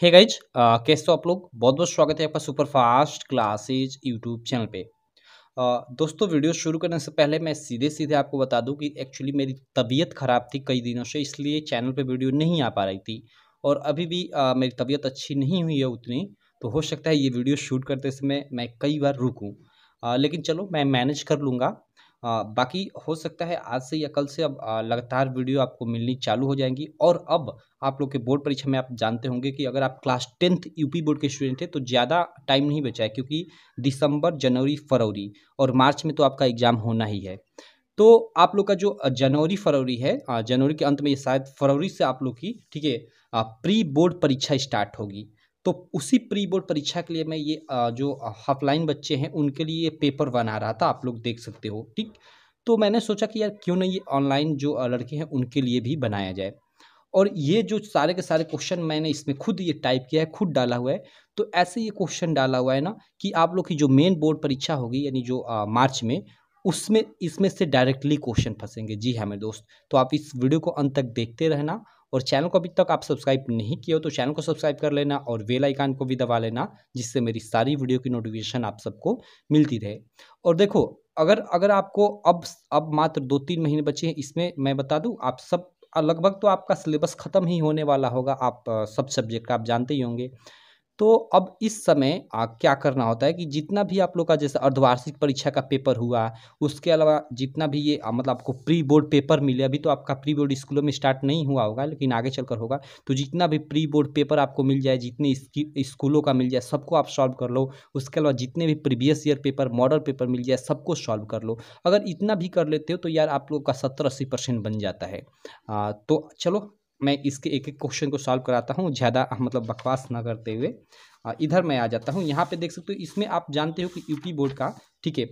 hey guys uh, कैसे हो आप लोग बहुत बहुत स्वागत है आपका super fast classes YouTube channel पे uh, दोस्तों वीडियो शुरू करने से पहले मैं सीधे सीधे आपको बता दूं कि एक्चुअली मेरी तबीयत ख़राब थी कई दिनों से इसलिए चैनल पे वीडियो नहीं आ पा रही थी और अभी भी uh, मेरी तबीयत अच्छी नहीं हुई है उतनी तो हो सकता है ये वीडियो शूट करते समय मैं कई बार रुकूँ uh, लेकिन चलो मैं मैनेज कर लूँगा आ, बाकी हो सकता है आज से या कल से अब लगातार वीडियो आपको मिलनी चालू हो जाएंगी और अब आप लोग के बोर्ड परीक्षा में आप जानते होंगे कि अगर आप क्लास टेंथ यूपी बोर्ड के स्टूडेंट हैं तो ज़्यादा टाइम नहीं बचा है क्योंकि दिसंबर जनवरी फरवरी और मार्च में तो आपका एग्ज़ाम होना ही है तो आप लोग का जो जनवरी फरवरी है जनवरी के अंत में शायद फरवरी से आप लोग की ठीक है प्री बोर्ड परीक्षा स्टार्ट होगी तो उसी प्री बोर्ड परीक्षा के लिए मैं ये जो हाफलाइन बच्चे हैं उनके लिए पेपर बना रहा था आप लोग देख सकते हो ठीक तो मैंने सोचा कि यार क्यों नहीं ये ऑनलाइन जो लड़के हैं उनके लिए भी बनाया जाए और ये जो सारे के सारे क्वेश्चन मैंने इसमें खुद ये टाइप किया है खुद डाला हुआ है तो ऐसे ये क्वेश्चन डाला हुआ है ना कि आप लोग की जो मेन बोर्ड परीक्षा होगी यानी जो आ, मार्च में उसमें इसमें से डायरेक्टली क्वेश्चन फंसेंगे जी हाँ मेरे दोस्त तो आप इस वीडियो को अंत तक देखते रहना और चैनल को अभी तक आप सब्सक्राइब नहीं किए हो तो चैनल को सब्सक्राइब कर लेना और वेल आइकान को भी दबा लेना जिससे मेरी सारी वीडियो की नोटिफिकेशन आप सबको मिलती रहे और देखो अगर अगर आपको अब अब मात्र दो तीन महीने बचे हैं इसमें मैं बता दूँ आप सब लगभग तो आपका सिलेबस ख़त्म ही होने वाला होगा आप सब सब्जेक्ट आप जानते ही होंगे तो अब इस समय आ, क्या करना होता है कि जितना भी आप लोग का जैसे अर्धवार्षिक परीक्षा का पेपर हुआ उसके अलावा जितना भी ये मतलब आपको प्री बोर्ड पेपर मिले अभी तो आपका प्री बोर्ड स्कूलों में स्टार्ट नहीं हुआ होगा लेकिन आगे चलकर होगा तो जितना भी प्री बोर्ड पेपर आपको मिल जाए जितने स्कूलों का मिल जाए सबको आप सॉल्व कर लो उसके अलावा जितने भी previous year paper model paper मिल जाए सबको सॉल्व कर लो अगर इतना भी कर लेते हो तो यार आप लोग का सत्तर अस्सी परसेंट बन जाता है तो चलो मैं इसके एक एक क्वेश्चन को सॉल्व कराता हूँ ज़्यादा मतलब बकवास ना करते हुए इधर मैं आ जाता हूँ यहाँ पे देख सकते हो इसमें आप जानते हो कि यूपी बोर्ड का ठीक है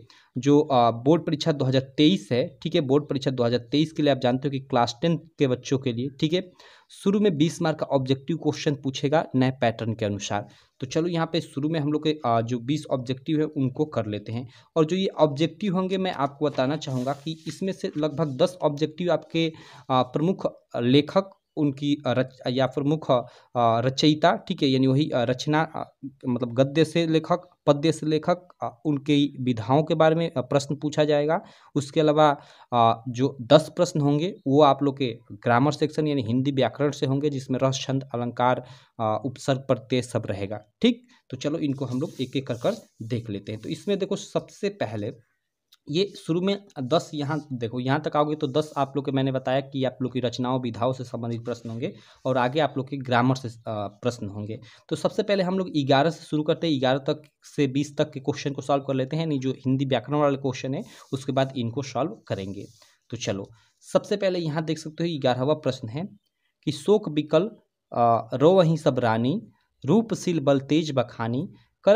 जो बोर्ड परीक्षा 2023 है ठीक है बोर्ड परीक्षा 2023 के लिए आप जानते हो कि क्लास टेंथ के बच्चों के लिए ठीक है शुरू में 20 मार्क का ऑब्जेक्टिव क्वेश्चन पूछेगा नए पैटर्न के अनुसार तो चलो यहाँ पे शुरू में हम लोग के जो 20 ऑब्जेक्टिव है उनको कर लेते हैं और जो ये ऑब्जेक्टिव होंगे मैं आपको बताना चाहूँगा कि इसमें से लगभग दस ऑब्जेक्टिव आपके प्रमुख लेखक उनकी रच या फिर मुख्य रचयिता ठीक है यानी वही रचना मतलब गद्य से लेखक पद्य से लेखक उनके विधाओं के बारे में प्रश्न पूछा जाएगा उसके अलावा जो दस प्रश्न होंगे वो आप लोग के ग्रामर सेक्शन यानी हिंदी व्याकरण से होंगे जिसमें रस छंद अलंकार उपसर्ग प्रत्यय सब रहेगा ठीक तो चलो इनको हम लोग एक एक कर कर देख लेते हैं तो इसमें देखो सबसे पहले ये शुरू में दस यहाँ देखो यहाँ तक आओगे तो दस आप लोग के मैंने बताया कि आप लोग की रचनाओं विधाओं से संबंधित प्रश्न होंगे और आगे आप लोग के ग्रामर से प्रश्न होंगे तो सबसे पहले हम लोग ग्यारह से शुरू करते हैं ग्यारह तक से बीस तक के क्वेश्चन को सॉल्व कर लेते हैं नहीं जो हिंदी व्याकरण वाले क्वेश्चन है उसके बाद इनको सॉल्व करेंगे तो चलो सबसे पहले यहाँ देख सकते हो ग्यारहवा प्रश्न है कि शोक बिकल रो वहीं सब रानी रूपशील बल तेज बखानी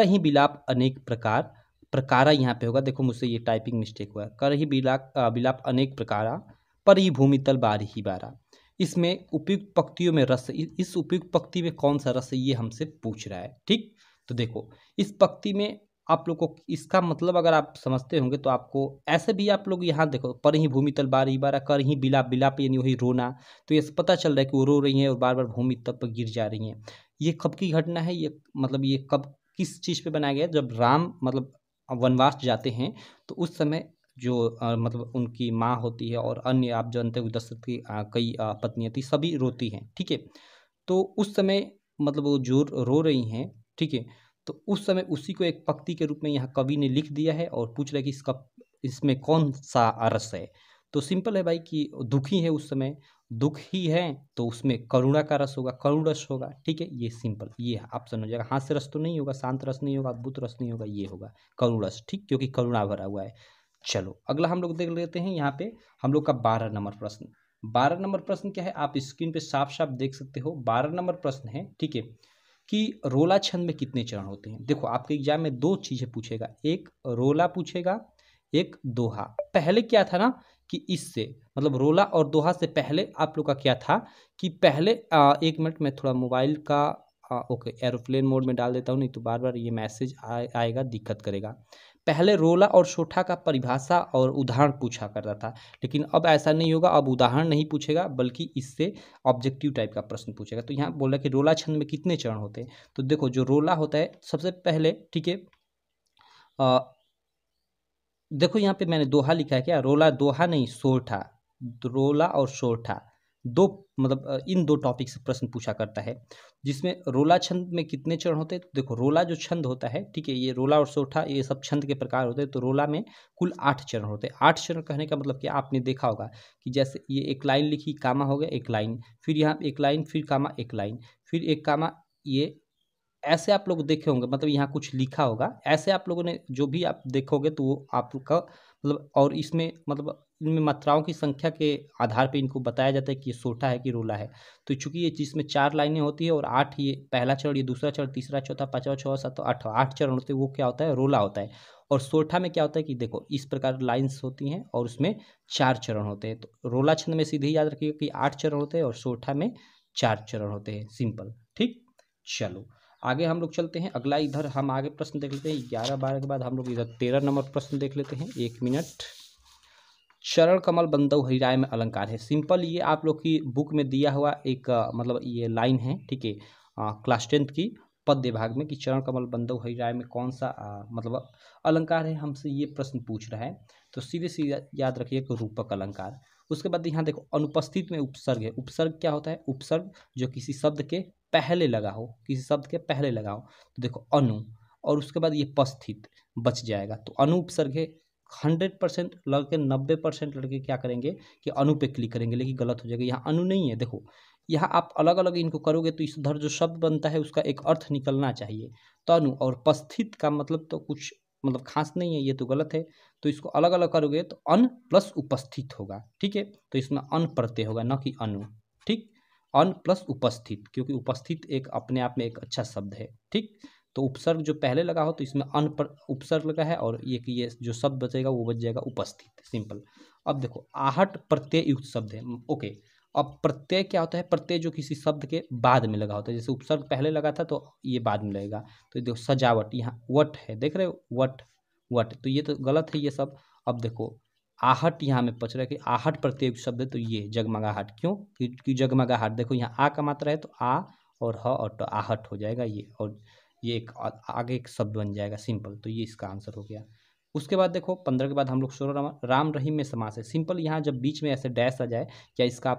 ही बिलाप अनेक प्रकार प्रकारा यहाँ पे होगा देखो मुझसे ये टाइपिंग मिस्टेक हुआ कर ही बिला बिलाप अनेक प्रकारा पर ही भूमि तल बार ही बारा इसमें उपयुक्त पक्तियों में रस इस उपयुक्त पक्ति में कौन सा रस है ये हमसे पूछ रहा है ठीक तो देखो इस पक्ति में आप लोग को इसका मतलब अगर आप समझते होंगे तो आपको ऐसे भी आप लोग यहाँ देखो पर ही भूमि तल बार ही बारा कर ही बिलाप बिलाप यानी वही रोना तो ये पता चल रहा है कि वो रो रही हैं और बार बार भूमि तल पर गिर जा रही हैं ये कब की घटना है ये मतलब ये कब किस चीज़ पे बनाया गया जब राम मतलब वनवास जाते हैं तो उस समय जो आ, मतलब उनकी माँ होती है और अन्य आप जानते हो दशरथ की आ, कई पत्नियाँ थी सभी रोती हैं ठीक है तो उस समय मतलब वो जो रो रही हैं ठीक है तो उस समय उसी को एक पक्ति के रूप में यहाँ कवि ने लिख दिया है और पूछ रहा है कि इसका इसमें कौन सा रस है तो सिंपल है भाई कि दुखी है उस समय दुख ही है तो उसमें करुणा का रस होगा करुण रस होगा ठीक है ये सिंपल ये ऑप्शन हो जाएगा हाथ से रस तो नहीं होगा शांत रस नहीं होगा अद्भुत रस नहीं होगा ये होगा करुण रस ठीक क्योंकि करुणा भरा हुआ है चलो अगला हम लोग देख लेते हैं यहाँ पे हम लोग का बारह नंबर प्रश्न बारह नंबर प्रश्न क्या है आप स्क्रीन पे साफ साफ देख सकते हो बारह नंबर प्रश्न है ठीक है कि रोला छंद में कितने चरण होते हैं देखो आपके एग्जाम में दो चीज़ें पूछेगा एक रोला पूछेगा एक दोहा पहले क्या था ना कि इससे मतलब रोला और दोहा से पहले आप लोग का क्या था कि पहले आ, एक मिनट में थोड़ा मोबाइल का आ, ओके एरोप्लेन मोड में डाल देता हूँ नहीं तो बार बार ये मैसेज आ, आएगा दिक्कत करेगा पहले रोला और शोठा का परिभाषा और उदाहरण पूछा करता था लेकिन अब ऐसा नहीं होगा अब उदाहरण नहीं पूछेगा बल्कि इससे ऑब्जेक्टिव टाइप का प्रश्न पूछेगा तो यहाँ बोला कि रोला छंद में कितने चरण होते हैं तो देखो जो रोला होता है सबसे पहले ठीक है देखो यहाँ पे मैंने दोहा लिखा है क्या रोला दोहा नहीं सोठा रोला और सोठा दो मतलब इन दो टॉपिक से प्रश्न पूछा करता है जिसमें रोला छंद में कितने चरण होते हैं तो देखो रोला जो छंद होता है ठीक है ये रोला और सोठा ये सब छंद के प्रकार होते हैं तो रोला में कुल आठ चरण होते हैं आठ चरण कहने का मतलब कि आपने देखा होगा कि जैसे ये एक लाइन लिखी कामा हो गया एक लाइन फिर यहाँ एक लाइन फिर कामा एक लाइन फिर एक कामा ये ऐसे आप लोग देखे होंगे मतलब यहाँ कुछ लिखा होगा ऐसे आप लोगों ने जो भी आप देखोगे तो वो आपका मतलब और इसमें मतलब इनमें मात्राओं की संख्या के आधार पर इनको बताया जाता है कि ये सोटा है कि रोला है तो चूंकि ये जिसमें चार लाइनें होती है और आठ ये पहला चरण ये दूसरा चरण तीसरा चौथा पाँचवा छवा सात आठ आठ चरण होते हैं वो क्या होता है रोला होता है और सोठा में क्या होता है कि देखो इस प्रकार लाइन्स होती हैं और उसमें चार चरण होते हैं तो रोला छंद में सीधे याद रखिएगा कि आठ चरण होते हैं और सोठा में चार चरण होते हैं सिंपल ठीक चलो आगे हम लोग चलते हैं अगला इधर हम आगे प्रश्न देख लेते हैं ग्यारह बारह के बाद हम लोग इधर तेरह नंबर प्रश्न देख लेते हैं एक मिनट चरण कमल बंदव राय में अलंकार है सिंपल ये आप लोग की बुक में दिया हुआ एक मतलब ये लाइन है ठीक है क्लास टेंथ की पद्य भाग में कि चरण कमल बंदव हरिराय में कौन सा आ, मतलब अलंकार है हमसे ये प्रश्न पूछ रहा है तो सीधे सीधे याद रखिए कि रूपक अलंकार उसके बाद यहाँ देखो अनुपस्थित में उपसर्ग है उपसर्ग क्या होता है उपसर्ग जो किसी शब्द के पहले लगा हो किसी शब्द के पहले लगा हो तो देखो अनु और उसके बाद ये पस्थित बच जाएगा तो अनु उपसर्ग है हंड्रेड परसेंट लड़के नब्बे परसेंट लड़के क्या करेंगे कि अनु पे क्लिक करेंगे लेकिन गलत हो जाएगा यहाँ अनु नहीं है देखो यहाँ आप अलग अलग इनको करोगे तो इस उधर जो शब्द बनता है उसका एक अर्थ निकलना चाहिए तनु तो और पस्थित का मतलब तो कुछ मतलब खास नहीं है ये तो गलत है तो इसको अलग अलग करोगे तो अन प्लस उपस्थित होगा ठीक है तो इसमें अन प्रत्यय होगा न कि अनु ठीक अन प्लस उपस्थित क्योंकि उपस्थित एक अपने आप में एक अच्छा शब्द है ठीक तो उपसर्ग जो पहले लगा हो तो इसमें अन पर उपसर्ग लगा है और ये ये जो शब्द बचेगा वो बच जाएगा उपस्थित सिंपल अब देखो आहट प्रत्यय युक्त शब्द है ओके अब प्रत्यय क्या होता है प्रत्यय जो किसी शब्द के बाद में लगा होता है जैसे उपसर्ग पहले लगा था तो ये बाद में लगेगा तो देखो सजावट यहाँ वट है देख रहे हो वट वट तो ये तो गलत है ये सब अब देखो आहट यहाँ में पच रहा है कि आहट प्रत्येक शब्द है तो ये जगमगाहट क्यों क्योंकि जगमगाहट देखो यहाँ आ का मात्रा है तो आ और ह और तो आहट हो जाएगा ये और ये एक आगे एक शब्द बन जाएगा सिंपल तो ये इसका आंसर हो गया उसके बाद देखो पंद्रह के बाद हम लोग सोलह राम, रहीम में समास है सिंपल यहाँ जब बीच में ऐसे डैश आ जाए या इसका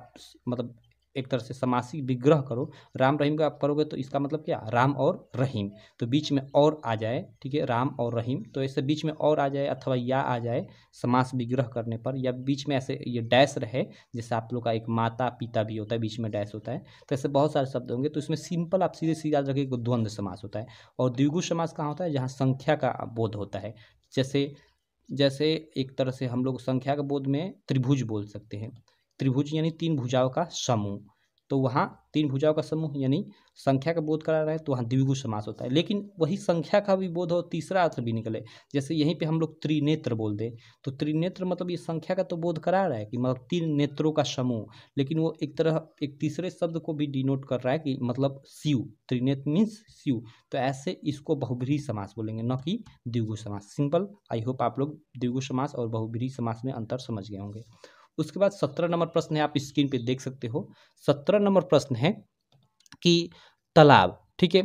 मतलब एक तरह से समासी विग्रह करो राम रहीम का आप करोगे तो इसका मतलब क्या राम और रहीम तो बीच में और आ जाए ठीक है राम और रहीम तो ऐसे बीच में और आ जाए अथवा या आ जाए समास विग्रह करने पर या बीच में ऐसे ये डैश रहे जैसे आप लोग का एक माता पिता भी होता है बीच में डैश होता है तो ऐसे बहुत सारे शब्द होंगे तो इसमें सिंपल आप सीधे सीधे याद रखिए द्वंद्व समास होता है और द्विगु समास कहाँ होता है जहाँ संख्या का बोध होता है जैसे जैसे एक तरह से हम लोग संख्या के बोध में त्रिभुज बोल सकते हैं त्रिभुज यानी तीन भुजाओं का समूह तो वहाँ तीन भुजाओं का समूह यानी संख्या का बोध करा रहा है तो वहाँ द्विगु समास होता है लेकिन वही संख्या का भी बोध हो तीसरा अर्थ भी निकले जैसे यहीं पे हम लोग त्रिनेत्र बोल दें तो त्रिनेत्र मतलब ये संख्या का तो बोध करा रहा है कि मतलब तीन नेत्रों का समूह लेकिन वो एक तरह एक तीसरे शब्द को भी डिनोट कर रहा है कि मतलब शिव त्रिनेत्र मीन्स शिव तो ऐसे इसको बहुब्रीही समास बोलेंगे न कि द्विगु समास सिंपल आई होप आप लोग द्विगु समास और बहुब्रीही समास में अंतर समझ गए होंगे उसके बाद सत्रह नंबर प्रश्न है आप स्क्रीन पे देख सकते हो सत्रह नंबर प्रश्न है कि तालाब ठीक है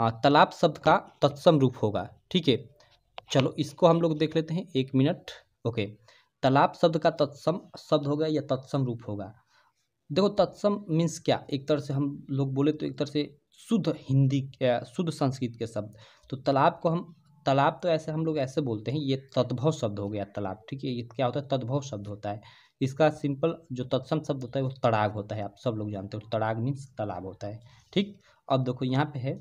हाँ, तालाब शब्द का तत्सम रूप होगा ठीक है चलो इसको हम लोग देख लेते हैं एक मिनट ओके तालाब शब्द का तत्सम शब्द होगा या तत्सम रूप होगा देखो तत्सम मीन्स क्या एक तरह से हम लोग बोले तो एक तरह से शुद्ध हिंदी शुद्ध संस्कृत के शब्द तो तालाब को हम तालाब तो ऐसे हम लोग ऐसे बोलते हैं ये तद्भव शब्द हो गया तालाब ठीक है ये क्या होता है तद्भव शब्द होता है इसका सिंपल जो तत्सम शब्द होता है वो तड़ाग होता है आप सब लोग जानते हो तड़ाग मीन्स तालाब होता है ठीक अब देखो यहाँ पे है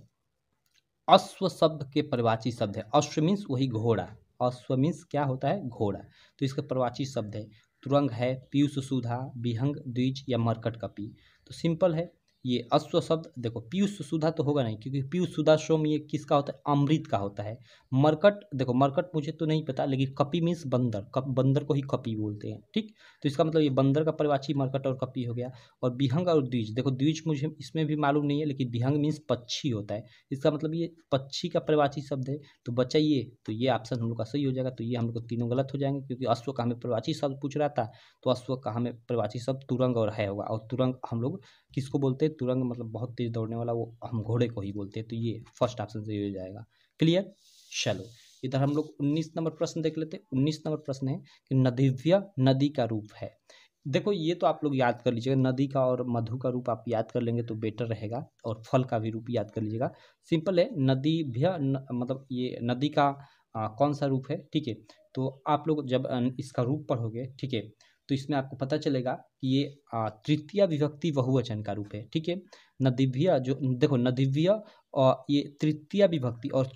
अश्व शब्द के परिवाची शब्द है अश्व मीन्स वही घोड़ा अश्व मीन्स क्या होता है घोड़ा तो इसका परिवाची शब्द है तुरंग है पीयूष सुधा बिहंग द्विज या मरकट कपी तो सिंपल है ये अश्व शब्द देखो पीयूष सुधा तो होगा नहीं क्योंकि पीयूष सुधा सोम ये किसका होता है अमृत का होता है मरकट देखो मरकट मुझे तो नहीं पता लेकिन कपी मीन्स बंदर कप बंदर को ही कपी बोलते हैं ठीक तो इसका मतलब ये बंदर का परिवाची मरकट और कपी हो गया और बिहंग और द्विज देखो द्विज मुझे इसमें भी मालूम नहीं है लेकिन बिहंग मीन्स पक्षी होता है इसका मतलब ये पक्षी का परिवाची शब्द है तो बचाइए तो ये ऑप्शन हम लोग का सही हो जाएगा तो ये हम लोग तीनों गलत हो जाएंगे क्योंकि अश्व का हमें प्रवाची शब्द पूछ रहा था तो अश्व का हमें प्रवाची शब्द तुरंग और है होगा और तुरंग हम लोग किसको बोलते हैं तुरंग मतलब बहुत तेज दौड़ने वाला वो हम घोड़े को ही बोलते हैं तो ये फर्स्ट ऑप्शन सही हो जाएगा क्लियर चलो इधर हम लोग उन्नीस नंबर प्रश्न देख लेते हैं उन्नीस नंबर प्रश्न है कि नदिव्य नदी का रूप है देखो ये तो आप लोग याद कर लीजिएगा नदी का और मधु का रूप आप याद कर लेंगे तो बेटर रहेगा और फल का भी रूप याद कर लीजिएगा सिंपल है नदी भी न, मतलब ये नदी का आ, कौन सा रूप है ठीक है तो आप लोग जब इसका रूप पढ़ोगे ठीक है तो इसमें आपको पता चलेगा कि ये तृतीय विभक्ति बहुवचन का रूप है ठीक है नदिव्य जो देखो नदिव्य और ये तृतीय विभक्ति और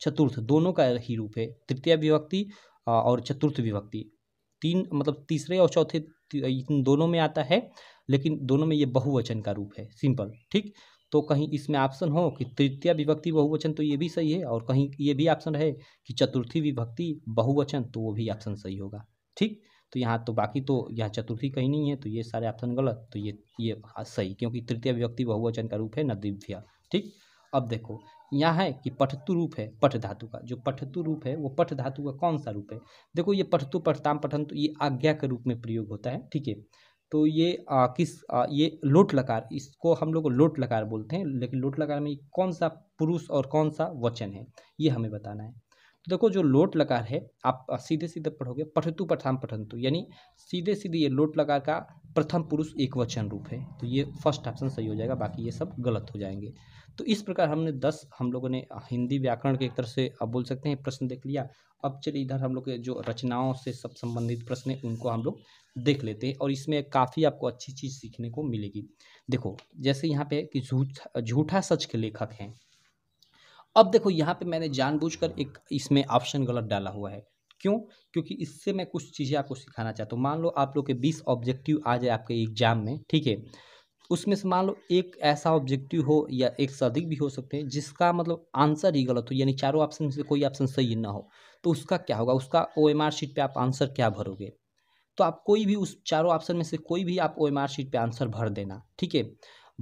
चतुर्थ दोनों का ही रूप है तृतीय विभक्ति और चतुर्थ विभक्ति तीन मतलब तीसरे और चौथे इन दोनों में आता है लेकिन दोनों में ये बहुवचन का रूप है सिंपल ठीक तो कहीं इसमें ऑप्शन हो कि तृतीय विभक्ति बहुवचन तो ये भी सही है और कहीं ये भी ऑप्शन है कि चतुर्थी विभक्ति बहुवचन तो वो भी ऑप्शन सही होगा ठीक तो यहाँ तो बाकी तो यहाँ चतुर्थी कहीं नहीं है तो ये सारे ऑप्शन गलत तो ये ये हाँ, सही क्योंकि तृतीय व्यक्ति बहुवचन का रूप है नदिभ्या ठीक अब देखो यहाँ है कि पठतु रूप है पठ धातु का जो पठतु रूप है वो पठ धातु का कौन सा रूप है देखो ये पठतु पठताम पठन तो ये आज्ञा के रूप में प्रयोग होता है ठीक है तो ये आ, किस आ, ये लोट लकार इसको हम लोग लोट लकार बोलते हैं लेकिन लोट लकार में कौन सा पुरुष और कौन सा वचन है ये हमें बताना है तो देखो जो लोट लकार है आप सीधे सीधे पढ़ोगे पठतु प्रथम पठंतु यानी सीधे सीधे ये लोट लकार का प्रथम पुरुष एक वचन रूप है तो ये फर्स्ट ऑप्शन सही हो जाएगा बाकी ये सब गलत हो जाएंगे तो इस प्रकार हमने दस हम लोगों ने हिंदी व्याकरण के एक तरह से अब बोल सकते हैं प्रश्न देख लिया अब चलिए इधर हम लोग के जो रचनाओं से सब संबंधित प्रश्न हैं उनको हम लोग देख लेते हैं और इसमें काफ़ी आपको अच्छी चीज़ सीखने को मिलेगी देखो जैसे यहाँ पे कि झूठा झूठा सच के लेखक हैं अब देखो यहाँ पे मैंने जानबूझकर एक इसमें ऑप्शन गलत डाला हुआ है क्यों क्योंकि इससे मैं कुछ चीज़ें आपको सिखाना चाहता हूँ मान लो आप लोग के बीस ऑब्जेक्टिव आ जाए आपके एग्जाम में ठीक है उसमें से मान लो एक ऐसा ऑब्जेक्टिव हो या एक से अधिक भी हो सकते हैं जिसका मतलब आंसर ही गलत हो यानी चारों ऑप्शन में से कोई ऑप्शन सही ना हो तो उसका क्या होगा उसका ओ एम आर शीट पर आप आंसर क्या भरोगे तो आप कोई भी उस चारों ऑप्शन में से कोई भी आप ओ एम आर शीट पर आंसर भर देना ठीक है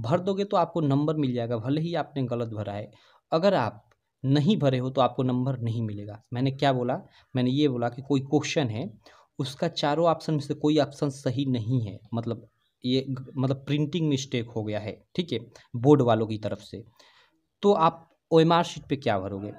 भर दोगे तो आपको नंबर मिल जाएगा भले ही आपने गलत भरा है अगर आप नहीं भरे हो तो आपको नंबर नहीं मिलेगा मैंने क्या बोला मैंने ये बोला कि कोई क्वेश्चन है उसका चारों ऑप्शन में से कोई ऑप्शन सही नहीं है मतलब ये मतलब प्रिंटिंग मिस्टेक हो गया है ठीक है बोर्ड वालों की तरफ से तो आप ओ एम आर शीट पर क्या भरोगे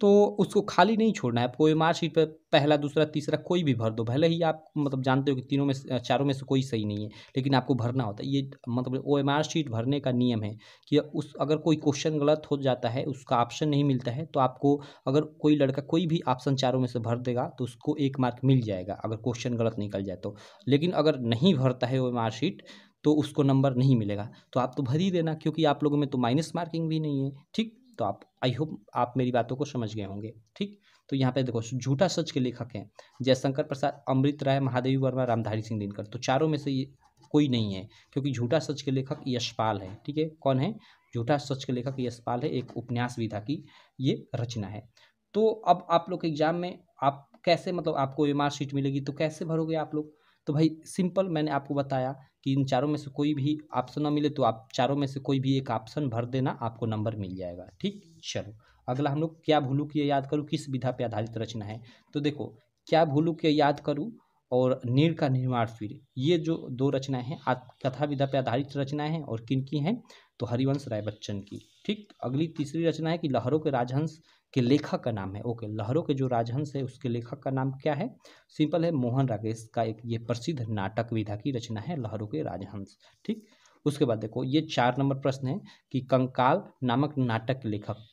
तो उसको खाली नहीं छोड़ना है आपको एम आर शीट पर पहला दूसरा तीसरा कोई भी भर दो भले ही आप मतलब जानते हो कि तीनों में चारों में से कोई सही नहीं है लेकिन आपको भरना होता है ये मतलब ओ एम आर शीट भरने का नियम है कि उस अगर कोई क्वेश्चन गलत हो जाता है उसका ऑप्शन नहीं मिलता है तो आपको अगर कोई लड़का कोई भी ऑप्शन चारों में से भर देगा तो उसको एक मार्क मिल जाएगा अगर क्वेश्चन गलत निकल जाए तो लेकिन अगर नहीं भरता है ओ एम आर शीट तो उसको नंबर नहीं मिलेगा तो आप तो भर ही देना क्योंकि आप लोगों में तो माइनस मार्किंग भी नहीं है ठीक तो आप आई होप आप मेरी बातों को समझ गए होंगे ठीक तो यहाँ पे देखो झूठा सच के लेखक हैं जयशंकर प्रसाद अमृत राय महादेवी वर्मा रामधारी सिंह दिनकर तो चारों में से ये कोई नहीं है क्योंकि झूठा सच के लेखक यशपाल है ठीक है कौन है झूठा सच के लेखक यशपाल है एक उपन्यास विधा की ये रचना है तो अब आप लोग एग्जाम में आप कैसे मतलब आपको एम शीट मिलेगी तो कैसे भरोगे आप लोग तो भाई सिंपल मैंने आपको बताया कि इन चारों में से कोई भी ऑप्शन ना मिले तो आप चारों में से कोई भी एक ऑप्शन भर देना आपको नंबर मिल जाएगा ठीक चलो अगला हम लोग क्या भूलू की याद करूँ किस विधा पर आधारित रचना है तो देखो क्या भूलू की याद करूँ और नीर का निर्माण फिर ये जो दो रचनाएं हैं आप कथा विधा पर आधारित रचनाएं हैं और किन की हैं तो हरिवंश राय बच्चन की ठीक तो अगली तीसरी रचना है कि लहरों के राजहंस के लेखक का नाम है ओके लहरों के जो राजहंस है उसके लेखक का नाम क्या है सिंपल है मोहन राकेश का एक ये प्रसिद्ध नाटक विधा की रचना है लहरों के राजहंस ठीक उसके बाद देखो ये चार नंबर प्रश्न है कि कंकाल नामक नाटक के लेखक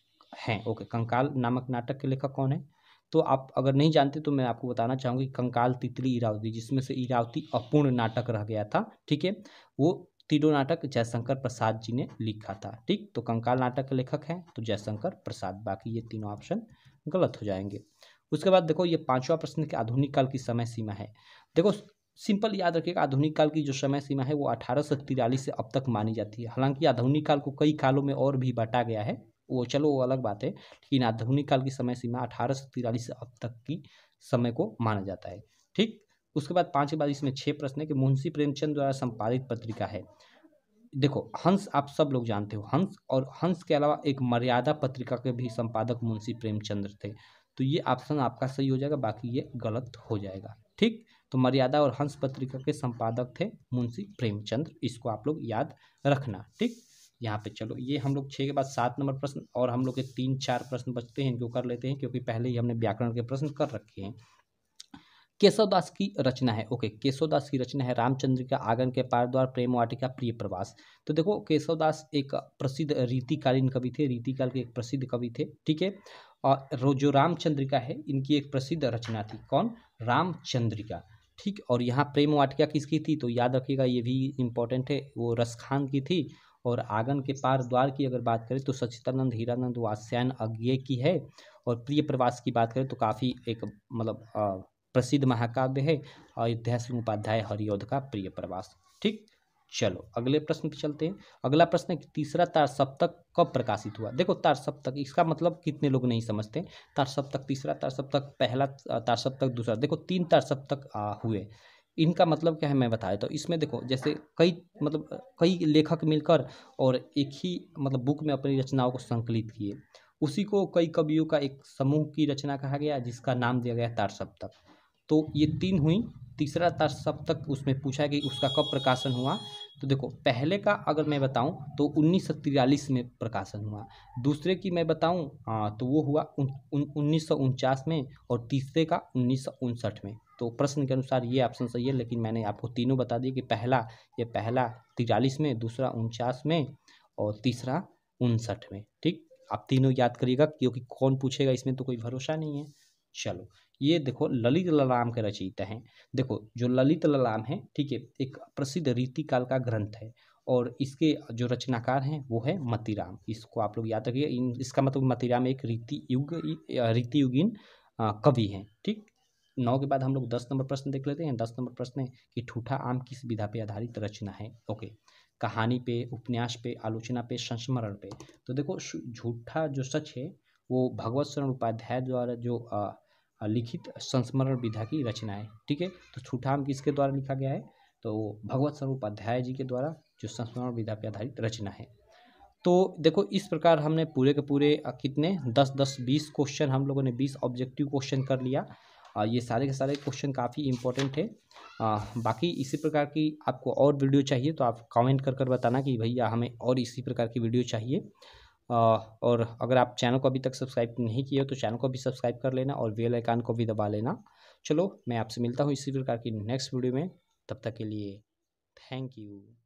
हैं ओके कंकाल नामक नाटक के लेखक कौन है तो आप अगर नहीं जानते तो मैं आपको बताना चाहूँगी कंकाल तितली इरावती जिसमें से इरावती अपूर्ण नाटक रह गया था ठीक है वो तीनों नाटक जयशंकर प्रसाद जी ने लिखा था ठीक तो कंकाल नाटक का लेखक है तो जयशंकर प्रसाद बाकी ये तीनों ऑप्शन गलत हो जाएंगे उसके बाद देखो ये पांचवा प्रश्न की आधुनिक काल की समय सीमा है देखो सिंपल याद रखिएगा आधुनिक काल की जो समय सीमा है वो अठारह सौ तिरालीस से अब तक मानी जाती है हालांकि आधुनिक काल को कई कालों में और भी बांटा गया है वो चलो वो अलग बात है लेकिन आधुनिक काल की समय सीमा अठारह से अब तक की समय को माना जाता है ठीक उसके बाद पाँच के बाद इसमें छः प्रश्न है कि मुंशी प्रेमचंद द्वारा संपादित पत्रिका है देखो हंस आप सब लोग जानते हो हंस और हंस के अलावा एक मर्यादा पत्रिका के भी संपादक मुंशी प्रेमचंद्र थे तो ये ऑप्शन आपका सही हो जाएगा बाकी ये गलत हो जाएगा ठीक तो मर्यादा और हंस पत्रिका के संपादक थे मुंशी प्रेमचंद्र इसको आप लोग याद रखना ठीक यहाँ पे चलो ये हम लोग छः के बाद सात नंबर प्रश्न और हम लोग के तीन चार प्रश्न बचते हैं इनको कर लेते हैं क्योंकि पहले ही हमने व्याकरण के प्रश्न कर रखे हैं केशवदास की रचना है ओके केशवदास की रचना है रामचंद्र का आंगन के पारद्वार प्रेम वाटिका प्रिय प्रवास तो देखो केशवदास एक प्रसिद्ध रीतिकालीन कवि थे रीतिकाल के एक प्रसिद्ध कवि थे ठीक है और जो रामचंद्रिका है इनकी एक प्रसिद्ध रचना थी कौन रामचंद्रिका ठीक और यहाँ प्रेम वाटिका किसकी थी तो याद रखिएगा ये भी इम्पोर्टेंट है वो रसखान की थी और आंगन के पार द्वार की अगर बात करें तो सचितानंद हीरानंद वास्यान अज्ञे की है और प्रिय प्रवास की बात करें तो काफ़ी एक मतलब प्रसिद्ध महाकाव्य है अयोध्या सिंह उपाध्याय हरियोध का प्रिय प्रवास ठीक चलो अगले प्रश्न पे चलते हैं अगला प्रश्न है कि तीसरा तार सप्तक कब प्रकाशित हुआ देखो तार सप्तक इसका मतलब कितने लोग नहीं समझते तार सप्तक तीसरा तार सप्तक पहला तार सप्तक दूसरा देखो तीन तार सप्तक हुए इनका मतलब क्या है मैं बताया तो इसमें देखो जैसे कई मतलब कई लेखक मिलकर और एक ही मतलब बुक में अपनी रचनाओं को संकलित किए उसी को कई कवियों का एक समूह की रचना कहा गया जिसका नाम दिया गया तार सप्तक तो ये तीन हुई तीसरा था सप्तक उसमें पूछा कि उसका कब प्रकाशन हुआ तो देखो पहले का अगर मैं बताऊं तो उन्नीस में प्रकाशन हुआ दूसरे की मैं बताऊं हाँ तो वो हुआ उन्नीस सौ उनचास में और तीसरे का उन्नीस में तो प्रश्न के अनुसार ये ऑप्शन सही है लेकिन मैंने आपको तीनों बता दिए कि पहला ये पहला तिरालीस में दूसरा उनचास में और तीसरा उनसठ में ठीक आप तीनों याद करिएगा क्योंकि कौन पूछेगा इसमें तो कोई भरोसा नहीं है चलो ये देखो ललित ललाम के रचयिता हैं देखो जो ललित ललाम है ठीक है एक प्रसिद्ध रीतिकाल का ग्रंथ है और इसके जो रचनाकार हैं वो है मतीराम इसको आप लोग याद रखिए इसका मतलब मतीराम एक रीति युग रीति युगीन कवि हैं ठीक नौ के बाद हम लोग दस नंबर प्रश्न देख लेते हैं दस नंबर प्रश्न है कि ठूठा आम किस विधा पे आधारित रचना है ओके कहानी पे उपन्यास पे आलोचना पे संस्मरण पे तो देखो झूठा जो सच है वो भगवत शरण उपाध्याय द्वारा जो आ, लिखित संस्मरण विधा की रचना है ठीक है तो छूठाम किसके द्वारा लिखा गया है तो भगवत स्वरूप अध्याय जी के द्वारा जो संस्मरण विधा पर आधारित रचना है तो देखो इस प्रकार हमने पूरे के पूरे कितने दस दस बीस क्वेश्चन हम लोगों ने बीस ऑब्जेक्टिव क्वेश्चन कर लिया और ये सारे के सारे क्वेश्चन काफ़ी इंपॉर्टेंट है आ, बाकी इसी प्रकार की आपको और वीडियो चाहिए तो आप कमेंट कर कर बताना कि भैया हमें और इसी प्रकार की वीडियो चाहिए और अगर आप चैनल को अभी तक सब्सक्राइब नहीं किए हो तो चैनल को भी सब्सक्राइब कर लेना और वेल आइकान को भी दबा लेना चलो मैं आपसे मिलता हूँ इसी प्रकार की नेक्स्ट वीडियो में तब तक के लिए थैंक यू